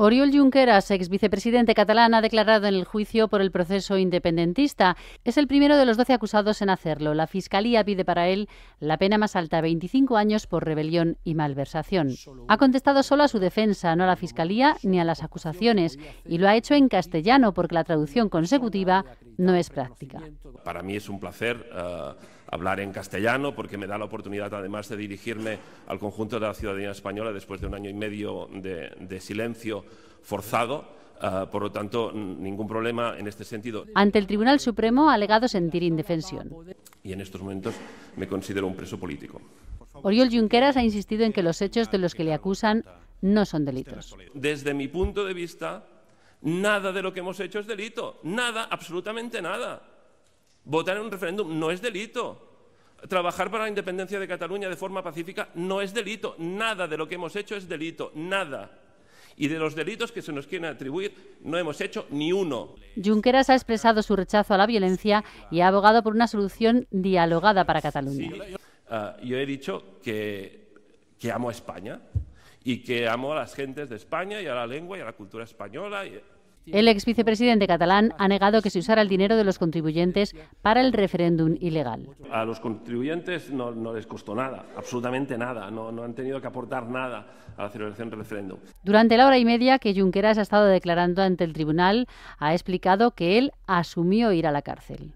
Oriol Junqueras, ex vicepresidente catalán, ha declarado en el juicio por el proceso independentista. Es el primero de los 12 acusados en hacerlo. La Fiscalía pide para él la pena más alta, 25 años por rebelión y malversación. Ha contestado solo a su defensa, no a la Fiscalía ni a las acusaciones, y lo ha hecho en castellano porque la traducción consecutiva no es práctica. Para mí es un placer eh, hablar en castellano porque me da la oportunidad además de dirigirme al conjunto de la ciudadanía española después de un año y medio de silencio forzado. Eh, por lo tanto, ningún problema en este sentido. Ante el Tribunal Supremo, ha alegado sentir indefensión. Y en estos momentos me considero un preso político. Oriol Junqueras ha insistido en que los hechos de los que le acusan no son delitos. Desde mi punto de vista, nada de lo que hemos hecho es delito. Nada, absolutamente nada. Votar en un referéndum no es delito. Trabajar para la independencia de Cataluña de forma pacífica no es delito. Nada de lo que hemos hecho es delito. Nada y de los delitos que se nos quieren atribuir no hemos hecho ni uno. Junqueras ha expresado su rechazo a la violencia y ha abogado por una solución dialogada para Cataluña. Ah, yo he dicho que, amo a España y que amo a las gentes de España y a la lengua y a la cultura española. Y, el ex vicepresidente catalán ha negado que se usara el dinero de los contribuyentes para el referéndum ilegal. A los contribuyentes no, les costó nada, absolutamente nada, no, no, han tenido que aportar nada a la celebración del referéndum. Durante la hora y media que Junqueras ha estado declarando ante el tribunal, ha explicado que él asumió ir a la cárcel.